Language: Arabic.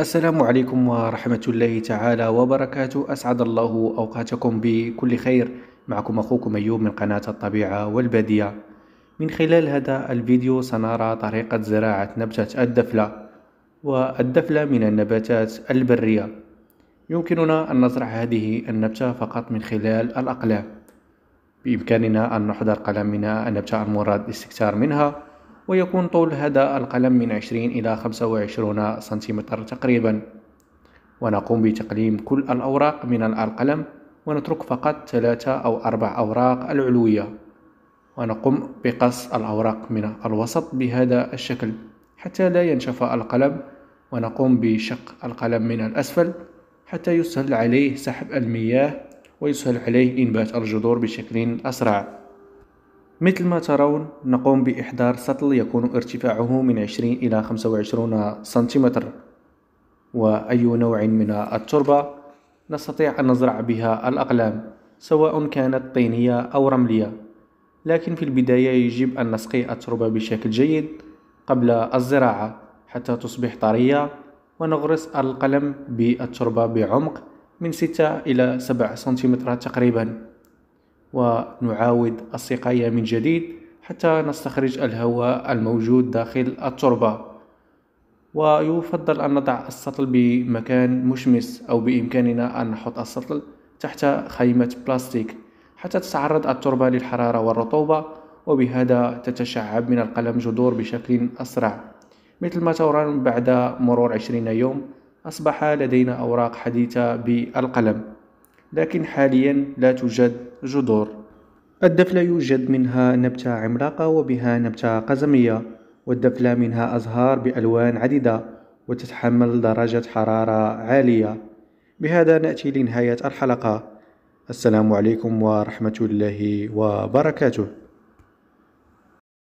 السلام عليكم ورحمة الله تعالى وبركاته أسعد الله أوقاتكم بكل خير معكم أخوكم أيوب من قناة الطبيعة والبادية من خلال هذا الفيديو سنرى طريقة زراعة نبتة الدفلة والدفلة من النباتات البرية يمكننا أن نزرع هذه النبتة فقط من خلال الأقلام بإمكاننا أن نحضر قلمنا النبتة المراد الاستكثار منها ويكون طول هذا القلم من 20 إلى 25 سنتيمتر تقريبا ونقوم بتقليم كل الأوراق من القلم ونترك فقط ثلاثة أو أربع أوراق العلوية ونقوم بقص الأوراق من الوسط بهذا الشكل حتى لا ينشف القلم ونقوم بشق القلم من الأسفل حتى يسهل عليه سحب المياه ويسهل عليه إنبات الجذور بشكل أسرع مثل ما ترون نقوم بإحضار سطل يكون ارتفاعه من 20 إلى 25 سنتيمتر وأي نوع من التربة نستطيع أن نزرع بها الأقلام سواء كانت طينية أو رملية لكن في البداية يجب أن نسقي التربة بشكل جيد قبل الزراعة حتى تصبح طرية ونغرس القلم بالتربة بعمق من 6 إلى 7 سنتيمترات تقريباً ونعاود السقاية من جديد حتى نستخرج الهواء الموجود داخل التربة ويفضل أن نضع السطل بمكان مشمس أو بإمكاننا أن نحط السطل تحت خيمة بلاستيك حتى تتعرض التربة للحرارة والرطوبة وبهذا تتشعب من القلم جذور بشكل أسرع مثل ما ترون بعد مرور عشرين يوم أصبح لدينا أوراق حديثة بالقلم لكن حاليا لا توجد جذور الدفلة يوجد منها نبتة عملاقة وبها نبتة قزمية والدفلة منها أزهار بألوان عديدة وتتحمل درجة حرارة عالية بهذا نأتي لنهاية الحلقة السلام عليكم ورحمة الله وبركاته